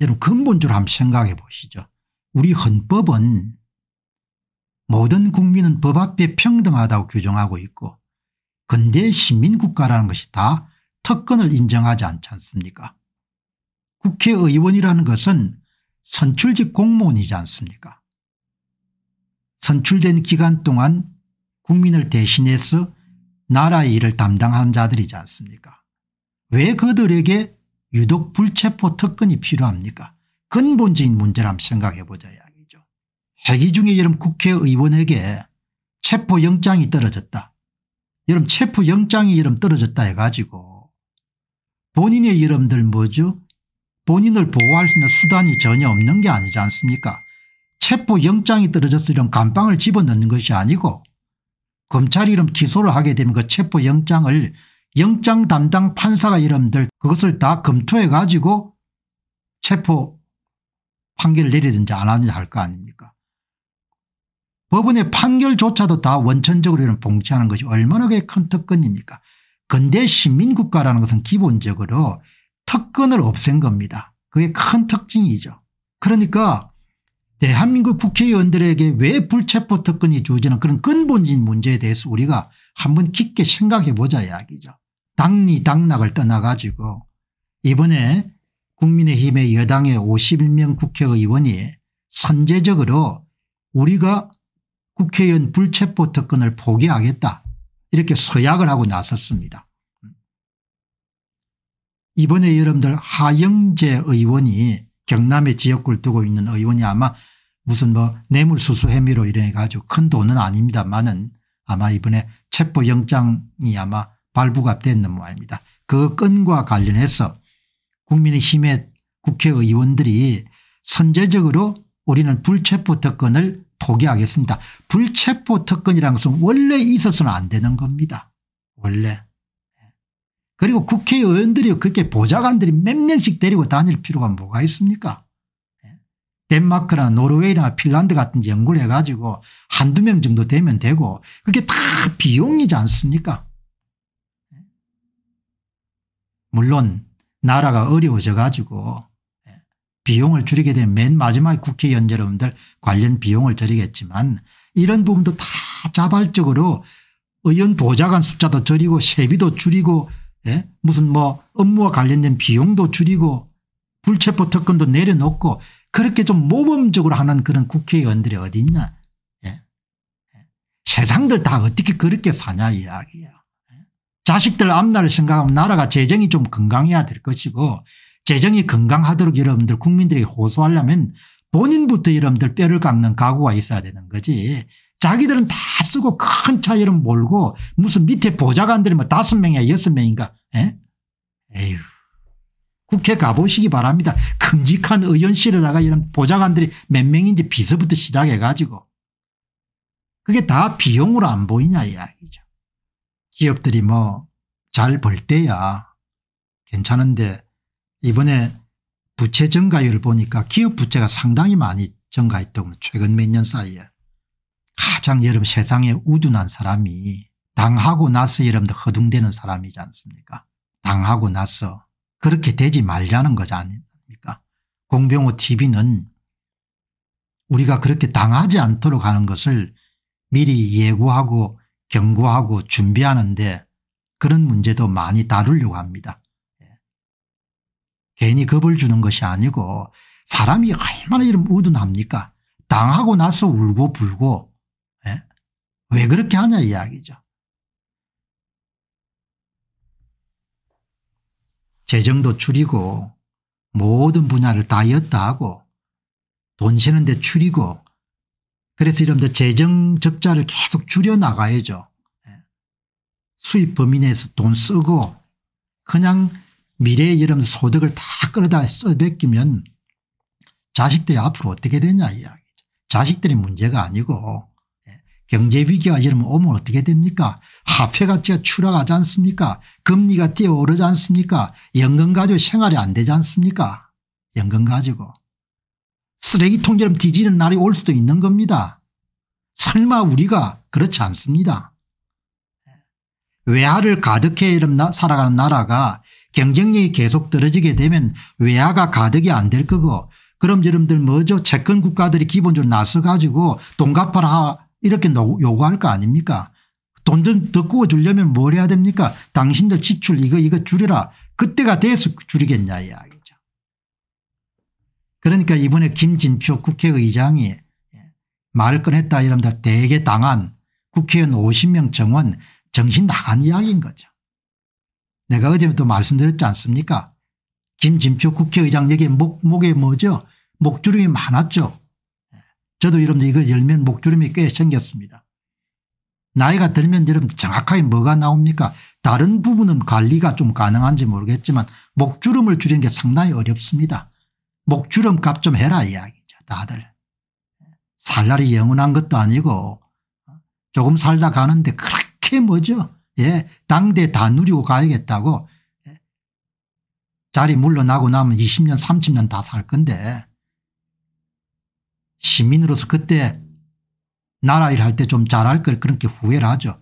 여러분 근본적으로 한번 생각해 보시죠. 우리 헌법은 모든 국민은 법 앞에 평등하다고 규정하고 있고 근대 시민국가라는 것이 다 특권을 인정하지 않지 않습니까 국회의원이라는 것은 선출직 공무원이지 않습니까 선출된 기간 동안 국민을 대신해서 나라의 일을 담당하는 자들이지 않습니까 왜 그들에게 유독 불체포 특권이 필요합니까 근본적인 문제라면 생각해 보자 이야기죠. 회기 중에 여름 국회의원에게 체포영장이 떨어졌다. 여름 체포영장이 여름 떨어졌다 해가지고 본인의 여러분들 뭐죠 본인을 보호할 수 있는 수단이 전혀 없는 게 아니지 않습니까 체포영장이 떨어져서 이 감방을 집어넣는 것이 아니고 검찰이 이런 기소를 하게 되면 그 체포영장을 영장 담당 판사가 이름들 그것을 다 검토해 가지고 체포 판결을 내리든지 안 하든지 할 거 아닙니까 법원의 판결조차도 다 원천적으로 이런 봉치하는 것이 얼마나 큰 특권입니까 근대 시민국가라는 것은 기본적으로 특권을 없앤 겁니다. 그게 큰 특징이죠. 그러니까 대한민국 국회의원들에게 왜 불체포 특권이 주어지는 그런 근본적인 문제에 대해서 우리가 한번 깊게 생각해 보자 이야기죠. 당리 당락을 떠나가지고 이번에 국민의힘의 여당의 51명 국회의원이 선제적으로 우리가 국회의원 불체포 특권을 포기하겠다 이렇게 서약을 하고 나섰습니다. 이번에 여러분들 하영재 의원이 경남의 지역구를 두고 있는 의원이 아마 무슨 뭐 뇌물수수 혐의로 이래 가지고 큰 돈은 아닙니다만은 아마 이번에 체포영장이 아마 발부가 됐는 모양입니다. 그 건과 관련해서 국민의힘의 국회의원들이 선제적으로 우리는 불체포 특권을 포기하겠습니다. 불체포 특권이라는 것은 원래 있어서는 안 되는 겁니다. 원래. 예. 그리고 국회의원들이 그렇게 보좌관들이 몇 명씩 데리고 다닐 필요가 뭐가 있습니까 예. 덴마크나 노르웨이나 핀란드 같은 연구를 해가지고 한두 명 정도 되면 되고 그게 다 비용이지 않습니까 물론 나라가 어려워져 가지고 예, 비용을 줄이게 되면 맨 마지막에 국회의원 여러분들 관련 비용을 줄이겠지만 이런 부분도 다 자발적으로 의원 보좌관 숫자도 줄이고 세비도 줄이고 예? 무슨 뭐 업무와 관련된 비용도 줄이고 불체포 특권도 내려놓고 그렇게 좀 모범적으로 하는 그런 국회의원들이 어디 있냐 예? 예. 세상들 다 어떻게 그렇게 사냐 이야기야 자식들 앞날을 생각하면 나라가 재정이 좀 건강해야 될 것이고 재정이 건강하도록 여러분들 국민들이 호소하려면 본인부터 여러분들 뼈를 깎는 각오가 있어야 되는 거지 자기들은 다 쓰고 큰 차이름 몰고 무슨 밑에 보좌관들이 뭐 다섯 명이야 여섯 명인가 에? 에휴 국회 가보시기 바랍니다. 큼직한 의원실에다가 이런 보좌관들이 몇 명인지 비서부터 시작해 가지고 그게 다 비용으로 안 보이냐 이야기죠. 기업들이 뭐 잘 벌 때야 괜찮은데 이번에 부채 증가율을 보니까 기업 부채가 상당히 많이 증가했더군 최근 몇 년 사이에 가장 여러분 세상에 우둔한 사람이 당하고 나서 여러분들 허둥대는 사람이지 않습니까 당하고 나서 그렇게 되지 말자는 거지 않습니까 공병호 tv는 우리가 그렇게 당하지 않도록 하는 것을 미리 예고하고 경고하고 준비하는데 그런 문제도 많이 다루려고 합니다. 예. 괜히 겁을 주는 것이 아니고 사람이 얼마나 이런 우둔합니까 당하고 나서 울고 불고 예? 왜 그렇게 하냐 이야기죠. 재정도 줄이고 모든 분야를 다이어트하고 돈 세는 데 줄이고 그래서 이러면 재정 적자를 계속 줄여나가야죠. 예. 수입 범위 내에서 돈 쓰고 그냥 미래에 여러분 소득을 다 끌어다 써베끼면 자식들이 앞으로 어떻게 되냐 이야기죠. 자식들이 문제가 아니고 예. 경제 위기가 이러면 오면 어떻게 됩니까 화폐 가치가 추락하지 않습니까 금리가 뛰어오르지 않습니까 연금 가지고 생활이 안 되지 않습니까 연금 가지고 쓰레기통처럼 뒤지는 날이 올 수도 있는 겁니다. 설마 우리가 그렇지 않습니다. 외화를 가득해 살아가는 나라가 경쟁력이 계속 떨어지게 되면 외화가 가득이 안 될 거고 그럼 여러분들 뭐죠 채권 국가들이 기본적으로 나서가지고 돈 갚아라 이렇게 요구할 거 아닙니까 돈 좀 더 구워주려면 뭘 해야 됩니까 당신들 지출 이거 이거 줄여라 그때가 돼서 줄이겠냐 이야기 그러니까 이번에 김진표 국회의장이 말을 꺼냈다 이러면 대개 당한 국회의원 50명 정원 정신 나간 이야기인 거죠. 내가 어제부터 말씀드렸지 않습니까 김진표 국회의장 여기 목, 목에 뭐죠 목주름이 많았죠. 저도 여러분들 이걸 열면 목주름이 꽤 생겼습니다. 나이가 들면 여러분 정확하게 뭐가 나옵니까 다른 부분은 관리가 좀 가능한지 모르겠지만 목주름을 줄이는 게 상당히 어렵습니다. 목주름 값 좀 해라 이야기죠 다들. 살 날이 영원한 것도 아니고 조금 살다 가는데 그렇게 뭐죠 예 당대 다 누리고 가야겠다고 예. 자리 물러나고 나면 20년 30년 다 살 건데 시민으로서 그때 나라 일할 때 좀 잘할 걸 그렇게 후회를 하죠.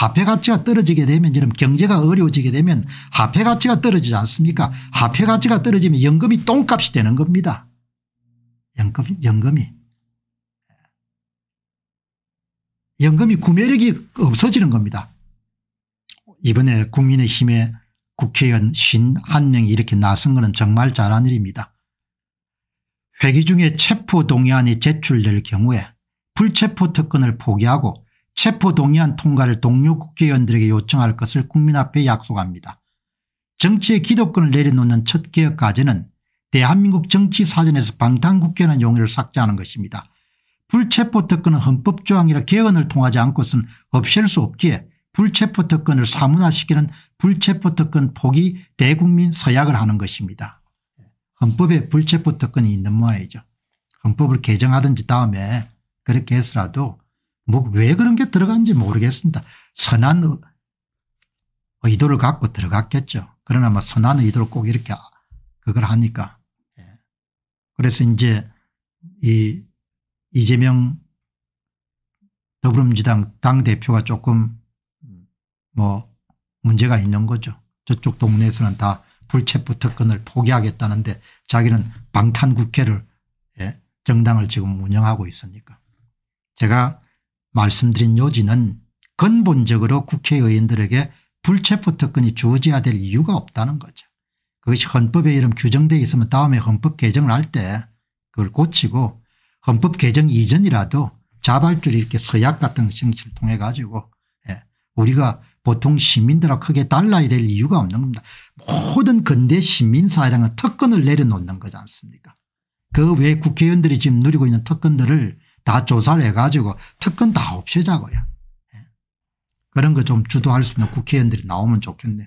화폐 가치가 떨어지게 되면 지금 경제가 어려워지게 되면 화폐 가치가 떨어지지 않습니까 화폐 가치가 떨어지면 연금이 똥값이 되는 겁니다. 연금, 연금이. 연금이 구매력이 없어지는 겁니다. 이번에 국민의힘의 국회의원 신한 명이 이렇게 나선 것은 정말 잘한 일입니다. 회기 중에 체포동의안이 제출될 경우에 불체포 특권을 포기하고 체포동의안 통과를 동료 국회의원들에게 요청할 것을 국민 앞에 약속합니다. 정치의 기득권을 내려놓는 첫 개혁과제는 대한민국 정치사전에서 방탄국회라는 용어를 삭제하는 것입니다. 불체포특권은 헌법조항이라 개헌을 통하지 않고서는 없앨 수 없기에 불체포특권을 사문화시키는 불체포특권 포기 대국민 서약을 하는 것입니다. 헌법에 불체포특권이 있는 모양이죠. 헌법을 개정하든지 다음에 그렇게 해서라도 뭐왜 그런 게 들어간지 모르겠습니다. 선한 의도를 갖고 들어갔겠죠. 그러나 뭐 선한 의도를 꼭 이렇게 그걸 하니까. 예. 그래서 이제 이 이재명 더불어민주당 당대표가 조금 뭐 문제가 있는 거죠. 저쪽 동네에서는 다 불체포 특권을 포기하겠다는데 자기는 방탄국회를 예, 정당을 지금 운영하고 있으니까. 제가 말씀드린 요지는 근본적으로 국회의원들에게 불체포 특권이 주어져야 될 이유가 없다는 거죠. 그것이 헌법에 이름 규정되어 있으면 다음에 헌법 개정을 할 때 그걸 고치고 헌법 개정 이전이라도 자발적으로 이렇게 서약 같은 정치를 통해 가지고 예. 우리가 보통 시민들하고 크게 달라야 될 이유가 없는 겁니다. 모든 근대 시민사회라는 특권을 내려놓는 거지 않습니까 그외 국회의원들이 지금 누리고 있는 특권들을 다 조사를 해가지고 특권 다 없애자고요. 예. 그런 거 좀 주도할 수 있는 국회의원들이 나오면 좋겠네요.